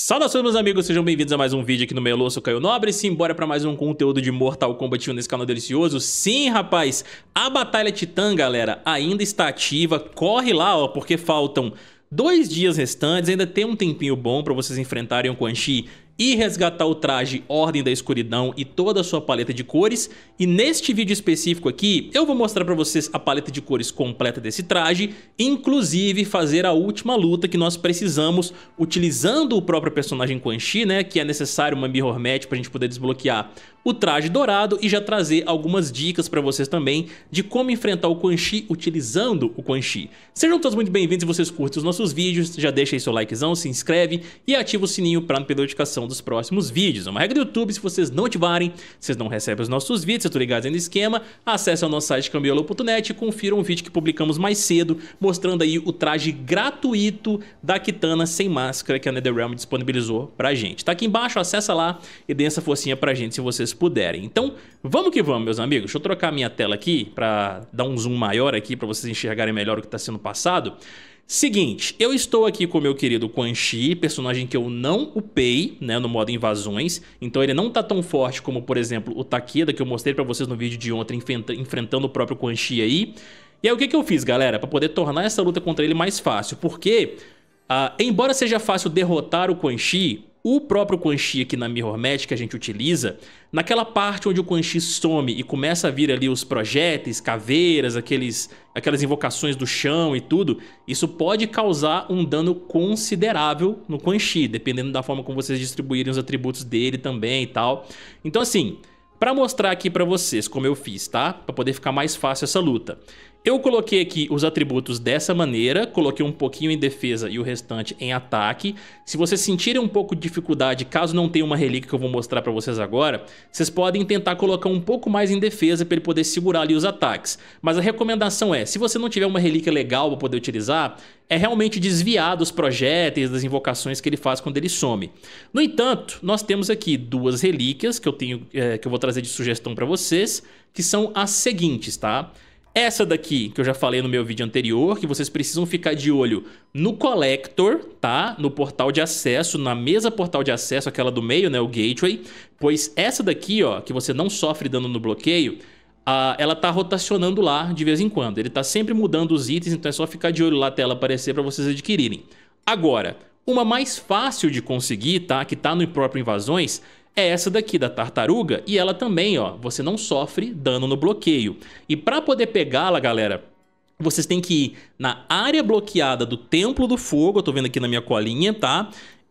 Saudações meus amigos, sejam bem-vindos a mais um vídeo aqui no Eu sou Caio Nobre, simbora para mais um conteúdo de Mortal Kombat 1 nesse canal delicioso. Sim, rapaz, a Batalha Titã, galera, ainda está ativa, corre lá, ó, porque faltam dois dias restantes, ainda tem um tempinho bom para vocês enfrentarem o Quan Chi e resgatar o traje Ordem da Escuridão e toda a sua paleta de cores. E neste vídeo específico aqui, eu vou mostrar para vocês a paleta de cores completa desse traje, inclusive fazer a última luta que nós precisamos utilizando o próprio personagem Quan Chi, né, que é necessário uma Mirror Match para a gente poder desbloquear o traje dourado e já trazer algumas dicas para vocês também de como enfrentar o Quan Chi utilizando o Quan Chi. Sejam todos muito bem-vindos se vocês curtem os nossos vídeos, já deixa aí seu likezão, se inscreve e ativa o sininho para não perder notificação dos próximos vídeos. É uma regra do YouTube, se vocês não ativarem, vocês não recebem os nossos vídeos, vocês estão ligados aí no esquema. Acesse o nosso site cambiolo.net e confira um vídeo que publicamos mais cedo, mostrando aí o traje gratuito da Kitana sem máscara que a NetherRealm disponibilizou pra gente. Tá aqui embaixo, acessa lá e dê essa forcinha pra gente se vocês puderem. Então, vamos que vamos, meus amigos. Deixa eu trocar minha tela aqui pra dar um zoom maior aqui pra vocês enxergarem melhor o que tá sendo passado. Seguinte, eu estou aqui com o meu querido Quan Chi, personagem que eu não upei, né, no modo invasões, então ele não tá tão forte como, por exemplo, o Takeda, que eu mostrei pra vocês no vídeo de ontem, enfrentando o próprio Quan Chi aí. E aí o que, que eu fiz, galera, pra poder tornar essa luta contra ele mais fácil, porque, uh, embora seja fácil derrotar o Quan Chi, o próprio Quan Chi aqui na Mirror Match que a gente utiliza, naquela parte onde o Quan Chi some e começa a vir ali os projéteis, caveiras, aqueles, aquelas invocações do chão e tudo, isso pode causar um dano considerável no Quan Chi, dependendo da forma como vocês distribuírem os atributos dele também e tal. Então assim, para mostrar aqui para vocês como eu fiz, tá? Para poder ficar mais fácil essa luta. Eu coloquei aqui os atributos dessa maneira, coloquei um pouquinho em defesa e o restante em ataque. Se vocês sentirem um pouco de dificuldade, caso não tenha uma relíquia que eu vou mostrar pra vocês agora, vocês podem tentar colocar um pouco mais em defesa pra ele poder segurar ali os ataques. Mas a recomendação é, se você não tiver uma relíquia legal pra poder utilizar, é realmente desviar dos projéteis, das invocações que ele faz quando ele some. No entanto, nós temos aqui duas relíquias que eu, tenho, é, que eu vou trazer de sugestão pra vocês, que são as seguintes, Tá? Essa daqui, que eu já falei no meu vídeo anterior, que vocês precisam ficar de olho no collector, tá? No portal de acesso, na mesa portal de acesso, aquela do meio, né? O gateway. Pois essa daqui, ó, que você não sofre dano no bloqueio, ah, ela tá rotacionando lá de vez em quando. Ele tá sempre mudando os itens, então é só ficar de olho lá até ela aparecer para vocês adquirirem. Agora, uma mais fácil de conseguir, tá? Que tá no próprio Invasões, é essa daqui da tartaruga e ela também, ó, você não sofre dano no bloqueio. E para poder pegá-la, galera, vocês têm que ir na área bloqueada do Templo do Fogo, eu tô vendo aqui na minha colinha, tá?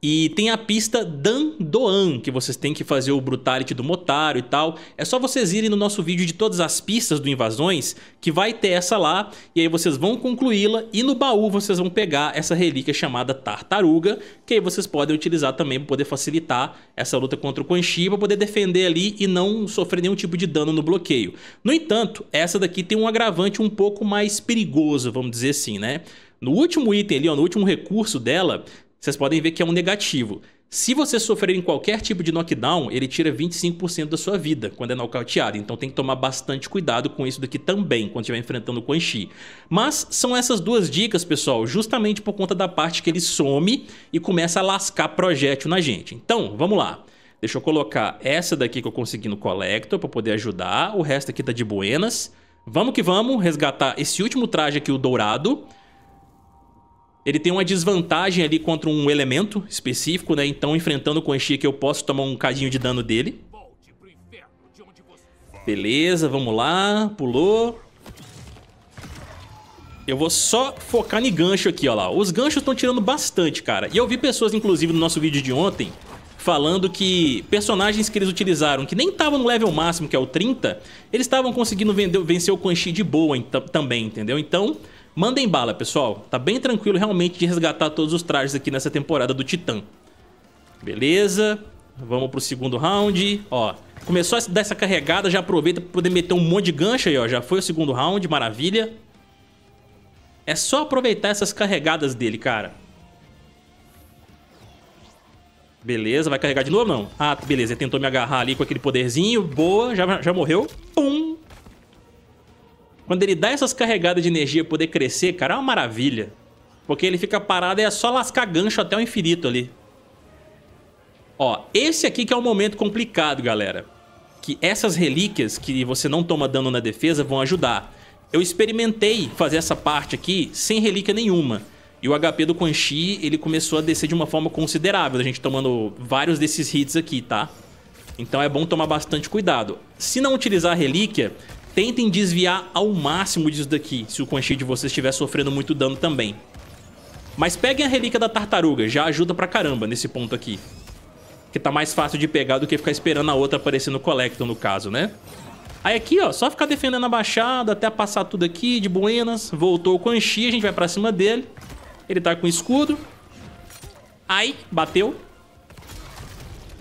E tem a pista Dan Doan, que vocês têm que fazer o brutality do Motaro e tal. É só vocês irem no nosso vídeo de todas as pistas do Invasões, que vai ter essa lá, e aí vocês vão concluí-la, e no baú vocês vão pegar essa relíquia chamada Tartaruga, que aí vocês podem utilizar também para poder facilitar essa luta contra o Quan Chi, para poder defender ali e não sofrer nenhum tipo de dano no bloqueio. No entanto, essa daqui tem um agravante um pouco mais perigoso, vamos dizer assim, né? No último item ali, ó, no último recurso dela, vocês podem ver que é um negativo. Se você sofrer em qualquer tipo de knockdown, ele tira 25% da sua vida quando é nocauteado, então tem que tomar bastante cuidado com isso daqui também quando estiver enfrentando o Quan Chi. Mas são essas duas dicas, pessoal, justamente por conta da parte que ele some e começa a lascar projétil na gente. Então, vamos lá. Deixa eu colocar essa daqui que eu consegui no Collector para poder ajudar, o resto aqui tá de buenas. Vamos que vamos resgatar esse último traje aqui, o dourado. Ele tem uma desvantagem ali contra um elemento específico, né? Então, enfrentando com Enchi que eu posso tomar um cadinho de dano dele. Beleza, vamos lá. Pulou. Eu vou só focar em gancho aqui, ó lá. Os ganchos estão tirando bastante, cara. E eu vi pessoas, inclusive, no nosso vídeo de ontem, falando que personagens que eles utilizaram, que nem estavam no level máximo, que é o 30, eles estavam conseguindo vender, vencer o Quan Chi de boa então, também, entendeu? Então, Mandem bala, pessoal. Tá bem tranquilo realmente de resgatar todos os trajes aqui nessa temporada do Titã. Beleza. Vamos pro segundo round. Ó, começou a dar essa carregada, já aproveita pra poder meter um monte de gancho aí, ó. Já foi o segundo round, maravilha. É só aproveitar essas carregadas dele, cara. Beleza, vai carregar de novo não? Ah, beleza, ele tentou me agarrar ali com aquele poderzinho. Boa, já, já morreu. Pum, quando ele dá essas carregadas de energia poder crescer, cara, é uma maravilha. Porque ele fica parado e é só lascar gancho até o infinito ali. Ó, esse aqui que é o um momento complicado, galera. Que essas relíquias que você não toma dano na defesa vão ajudar. Eu experimentei fazer essa parte aqui sem relíquia nenhuma. E o HP do Quan Chi, ele começou a descer de uma forma considerável. A gente tomando vários desses hits aqui, tá? Então é bom tomar bastante cuidado. Se não utilizar a relíquia, Tentem desviar ao máximo disso daqui, se o Quan Chi de vocês estiver sofrendo muito dano também. Mas peguem a Relíquia da Tartaruga, já ajuda pra caramba nesse ponto aqui. Que tá mais fácil de pegar do que ficar esperando a outra aparecer no Collector, no caso, né? Aí aqui, ó, só ficar defendendo a baixada até passar tudo aqui de buenas. Voltou o Quan Chi, a gente vai pra cima dele. Ele tá com escudo. Aí, bateu.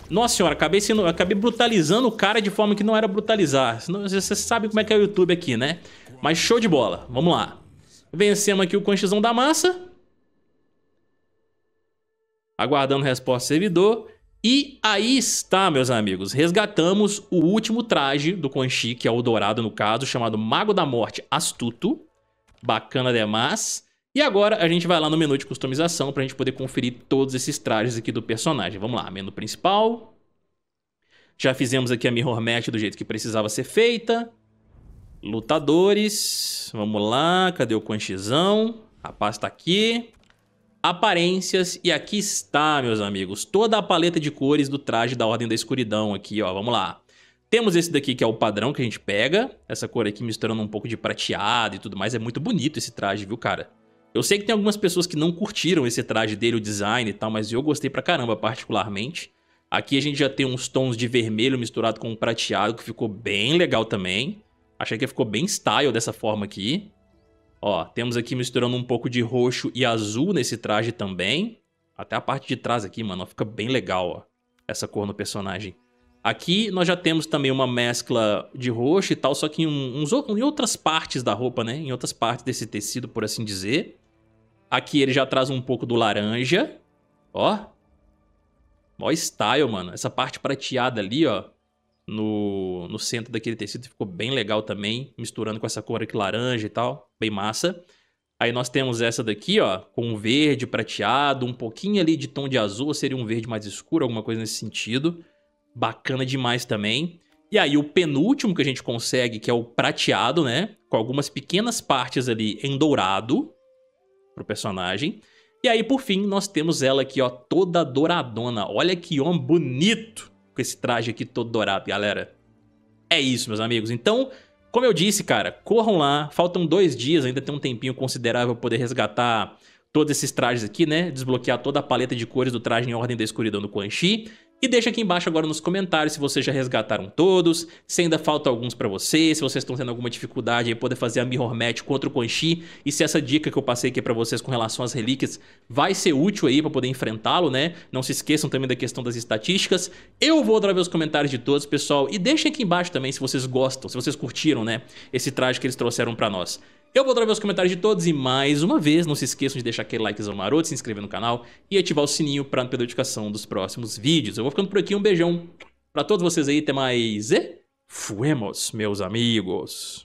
Nossa senhora, acabei, sendo, acabei brutalizando o cara de forma que não era brutalizar. Você sabe como é que é o YouTube aqui, né? Mas show de bola, vamos lá. Vencemos aqui o Conchizão da Massa. Aguardando resposta do servidor. E aí está, meus amigos, resgatamos o último traje do Conchi, que é o dourado no caso, chamado Mago da Morte Astuto. Bacana demais. E agora a gente vai lá no menu de customização para a gente poder conferir todos esses trajes aqui do personagem. Vamos lá, menu principal. Já fizemos aqui a Mirror Match do jeito que precisava ser feita. Lutadores. Vamos lá, cadê o Conchizão? A pasta tá aqui. Aparências. E aqui está, meus amigos, toda a paleta de cores do traje da Ordem da Escuridão aqui, ó. Vamos lá. Temos esse daqui que é o padrão que a gente pega. Essa cor aqui misturando um pouco de prateado e tudo mais. É muito bonito esse traje, viu, cara? Eu sei que tem algumas pessoas que não curtiram esse traje dele, o design e tal, mas eu gostei pra caramba particularmente. Aqui a gente já tem uns tons de vermelho misturado com um prateado, que ficou bem legal também. Achei que ficou bem style dessa forma aqui. Ó, temos aqui misturando um pouco de roxo e azul nesse traje também. Até a parte de trás aqui, mano, fica bem legal, ó. Essa cor no personagem. Aqui nós já temos também uma mescla de roxo e tal, só que em, uns, em outras partes da roupa, né? Em outras partes desse tecido, por assim dizer. Aqui ele já traz um pouco do laranja. Ó. Mó style, mano. Essa parte prateada ali, ó. No, no centro daquele tecido ficou bem legal também. Misturando com essa cor aqui laranja e tal. Bem massa. Aí nós temos essa daqui, ó. Com um verde prateado. Um pouquinho ali de tom de azul. Seria um verde mais escuro, alguma coisa nesse sentido. Bacana demais também. E aí o penúltimo que a gente consegue, que é o prateado, né? Com algumas pequenas partes ali em dourado pro personagem. E aí, por fim, nós temos ela aqui, ó, toda douradona. Olha que homem bonito com esse traje aqui todo dourado, galera. É isso, meus amigos. Então, como eu disse, cara, corram lá. Faltam dois dias, ainda tem um tempinho considerável pra poder resgatar todos esses trajes aqui, né? Desbloquear toda a paleta de cores do traje em ordem da escuridão do Quan Chi. E deixa aqui embaixo agora nos comentários se vocês já resgataram todos, se ainda falta alguns pra vocês, se vocês estão tendo alguma dificuldade em poder fazer a Mirror Match contra o Quan Chi, e se essa dica que eu passei aqui pra vocês com relação às relíquias vai ser útil aí pra poder enfrentá-lo, né? Não se esqueçam também da questão das estatísticas. Eu vou adorar ver os comentários de todos, pessoal, e deixem aqui embaixo também se vocês gostam, se vocês curtiram, né? Esse traje que eles trouxeram pra nós. Eu vou trazer os comentários de todos e mais uma vez, não se esqueçam de deixar aquele likezão maroto, se inscrever no canal e ativar o sininho para não perder a notificação dos próximos vídeos. Eu vou ficando por aqui, um beijão para todos vocês aí, até mais e fuemos, meus amigos.